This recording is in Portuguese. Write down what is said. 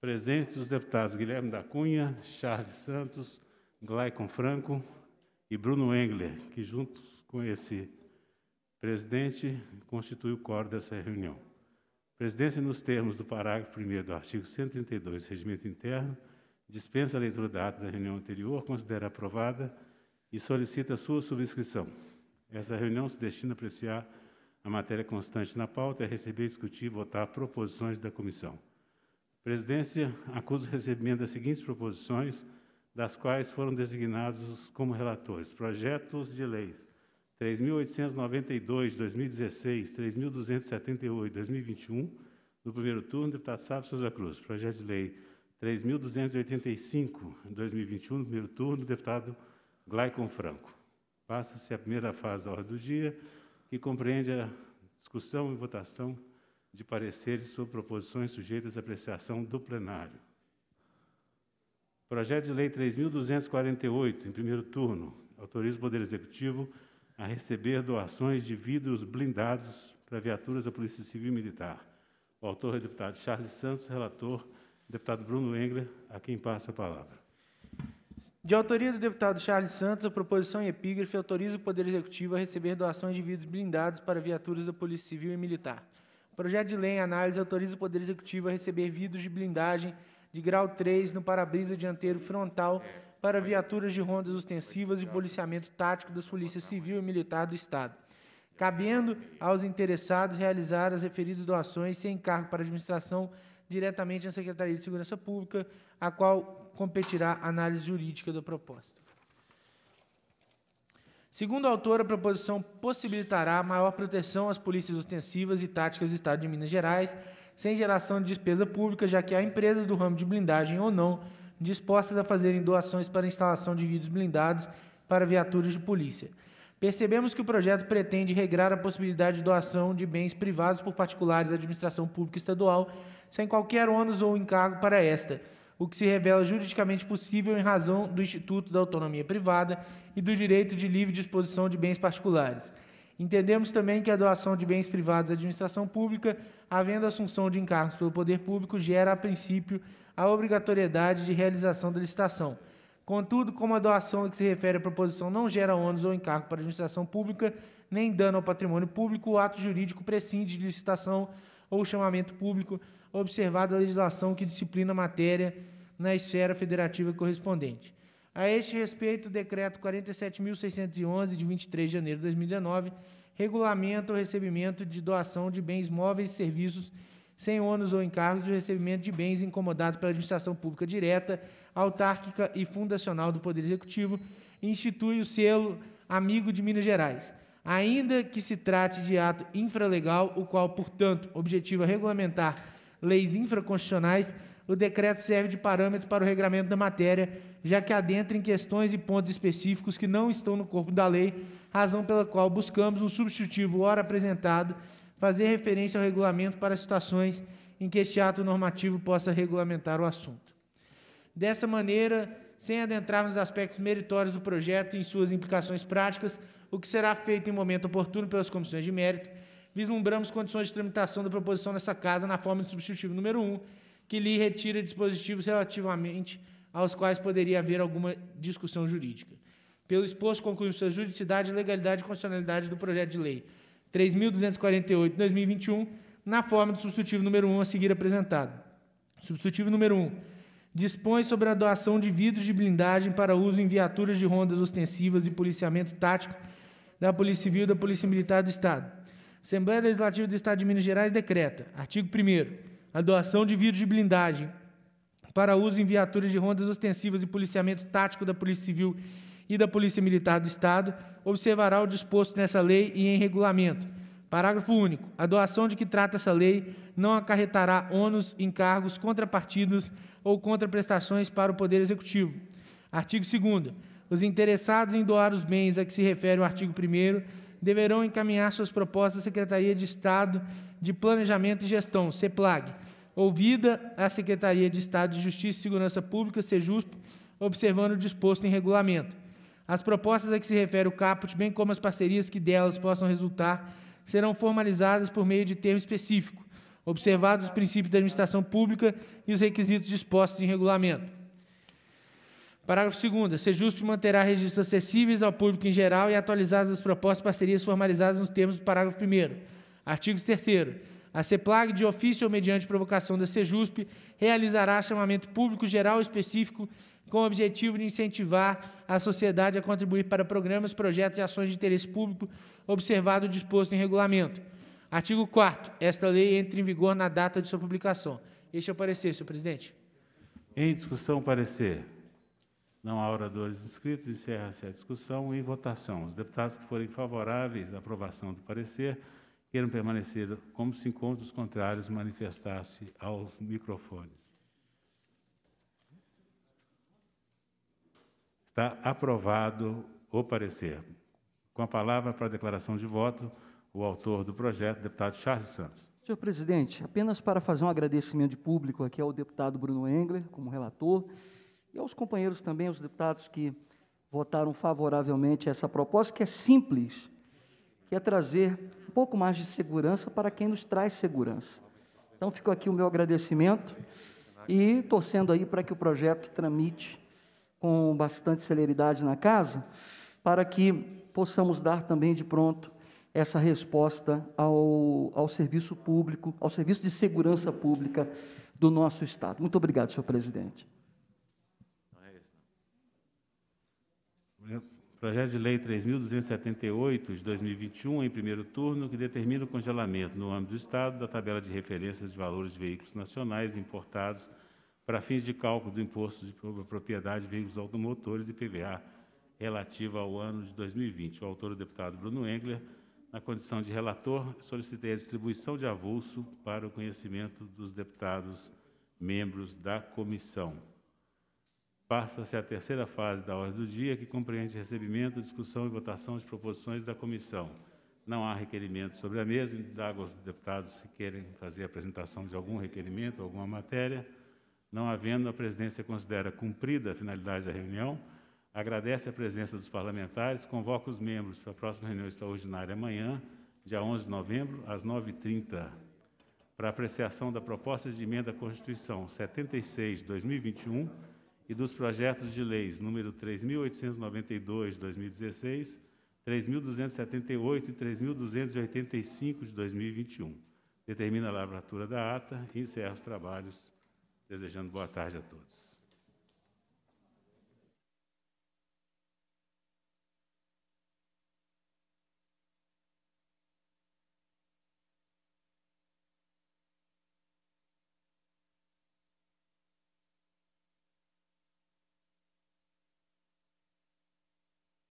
Presentes os deputados Guilherme da Cunha, Charles Santos, Glaicon Franco e Bruno Engler, que juntos com esse presidente constitui o coro dessa reunião. Presidência, nos termos do parágrafo 1 do artigo 132 do Regimento Interno, dispensa a leitura da ata da reunião anterior, considera aprovada e solicita sua subscrição. Essa reunião se destina a apreciar a matéria constante na pauta e receber, discutir e votar proposições da comissão. Presidência, acuso o recebimento das seguintes proposições, das quais foram designados como relatores: projetos de leis 3.892 2016, 3.278 2021, do primeiro turno, deputado Sábio Souza Cruz. Projeto de lei 3.285 2021, do primeiro turno, deputado Glaicon Franco. Passa-se a primeira fase da ordem do dia, que compreende a discussão e votação de pareceres sobre proposições sujeitas à apreciação do plenário. Projeto de Lei 3.248, em primeiro turno, autoriza o Poder Executivo a receber doações de vidros blindados para viaturas da Polícia Civil e Militar. O autor é o deputado Charles Santos, relator, deputado Bruno Engler, a quem passa a palavra. De autoria do deputado Charles Santos, a proposição em epígrafe autoriza o Poder Executivo a receber doações de vidros blindados para viaturas da Polícia Civil e Militar. Projeto de lei em análise autoriza o Poder Executivo a receber vidros de blindagem de grau 3 no para-brisa dianteiro frontal é, para viaturas de rondas ostensivas e policiamento tático das polícias civil e militar do Estado, cabendo aos interessados realizar as referidas doações sem cargo para a administração diretamente à Secretaria de Segurança Pública, a qual competirá análise jurídica da proposta. Segundo o autor, a proposição possibilitará maior proteção às polícias ostensivas e táticas do Estado de Minas Gerais, sem geração de despesa pública, já que há empresas do ramo de blindagem ou não dispostas a fazerem doações para instalação de vidros blindados para viaturas de polícia. Percebemos que o projeto pretende regrar a possibilidade de doação de bens privados por particulares à administração pública estadual, sem qualquer ônus ou encargo para esta o que se revela juridicamente possível em razão do Instituto da Autonomia Privada e do direito de livre disposição de bens particulares. Entendemos também que a doação de bens privados à administração pública, havendo assunção de encargos pelo poder público, gera, a princípio, a obrigatoriedade de realização da licitação. Contudo, como a doação a que se refere a proposição não gera ônus ou encargo para a administração pública, nem dano ao patrimônio público, o ato jurídico prescinde de licitação, ou chamamento público, observada a legislação que disciplina a matéria na esfera federativa correspondente. A este respeito, o decreto 47.611, de 23 de janeiro de 2019, regulamenta o recebimento de doação de bens móveis e serviços sem ônus ou encargos do recebimento de bens incomodados pela administração pública direta, autárquica e fundacional do Poder Executivo, e institui o selo Amigo de Minas Gerais ainda que se trate de ato infralegal, o qual, portanto, objetiva regulamentar leis infraconstitucionais, o decreto serve de parâmetro para o regramento da matéria, já que adentra em questões e pontos específicos que não estão no corpo da lei, razão pela qual buscamos um substitutivo ora apresentado fazer referência ao regulamento para situações em que este ato normativo possa regulamentar o assunto. Dessa maneira, sem adentrar nos aspectos meritórios do projeto e em suas implicações práticas, o que será feito em momento oportuno pelas comissões de mérito, vislumbramos condições de tramitação da proposição nessa casa na forma do substitutivo número 1, que lhe retira dispositivos relativamente aos quais poderia haver alguma discussão jurídica. Pelo exposto, concluímos sua juridicidade, legalidade e constitucionalidade do projeto de lei 3.248 2021, na forma do substitutivo número 1 a seguir apresentado. Substitutivo número 1 dispõe sobre a doação de vidros de blindagem para uso em viaturas de rondas ostensivas e policiamento tático da Polícia Civil e da Polícia Militar do Estado. Assembleia Legislativa do Estado de Minas Gerais decreta, artigo 1 a doação de vidros de blindagem para uso em viaturas de rondas ostensivas e policiamento tático da Polícia Civil e da Polícia Militar do Estado, observará o disposto nessa lei e em regulamento Parágrafo único. A doação de que trata essa lei não acarretará ônus, encargos, contrapartidos ou contraprestações para o Poder Executivo. Artigo 2 Os interessados em doar os bens a que se refere o artigo 1 deverão encaminhar suas propostas à Secretaria de Estado de Planejamento e Gestão, CEPLAG, ouvida a Secretaria de Estado de Justiça e Segurança Pública, SEJUSP, observando o disposto em regulamento. As propostas a que se refere o caput, bem como as parcerias que delas possam resultar, serão formalizadas por meio de termo específico, observados os princípios da administração pública e os requisitos dispostos em regulamento. Parágrafo 2. Sejusp manterá registros acessíveis ao público em geral e atualizados as propostas de parcerias formalizadas nos termos do parágrafo 1. Artigo 3. A CEPLAG, de ofício ou mediante provocação da Sejusp, realizará chamamento público geral específico com o objetivo de incentivar a sociedade a contribuir para programas, projetos e ações de interesse público, observado o disposto em regulamento. Artigo 4 Esta lei entra em vigor na data de sua publicação. Este é o parecer, senhor presidente. Em discussão, parecer. Não há oradores inscritos, encerra-se a discussão e votação. Os deputados que forem favoráveis à aprovação do parecer, queiram permanecer como se encontram os contrários, manifestar-se aos microfones. Está aprovado o parecer. Com a palavra para a declaração de voto, o autor do projeto, deputado Charles Santos. Senhor presidente, apenas para fazer um agradecimento de público aqui ao deputado Bruno Engler, como relator, e aos companheiros também, aos deputados que votaram favoravelmente essa proposta, que é simples, que é trazer um pouco mais de segurança para quem nos traz segurança. Então, fico aqui o meu agradecimento e torcendo aí para que o projeto tramite com bastante celeridade na casa, para que possamos dar também de pronto essa resposta ao, ao serviço público, ao serviço de segurança pública do nosso Estado. Muito obrigado, senhor presidente. Projeto de Lei 3.278, de 2021, em primeiro turno, que determina o congelamento, no âmbito do Estado, da tabela de referência de valores de veículos nacionais importados para fins de cálculo do imposto de propriedade de veículos automotores e PVA relativa ao ano de 2020. O autor, o deputado Bruno Engler, na condição de relator, solicitei a distribuição de avulso para o conhecimento dos deputados membros da comissão. Passa-se a terceira fase da ordem do dia, que compreende recebimento, discussão e votação de proposições da comissão. Não há requerimento sobre a mesa. Indago aos deputados se querem fazer apresentação de algum requerimento, alguma matéria. Não havendo, a presidência considera cumprida a finalidade da reunião, agradece a presença dos parlamentares, convoca os membros para a próxima reunião extraordinária amanhã, dia 11 de novembro, às 9h30, para apreciação da proposta de emenda à Constituição 76 de 2021 e dos projetos de leis número 3.892 de 2016, 3.278 e 3.285 de 2021. Determina a lavratura da ata e encerra os trabalhos Desejando boa tarde a todos.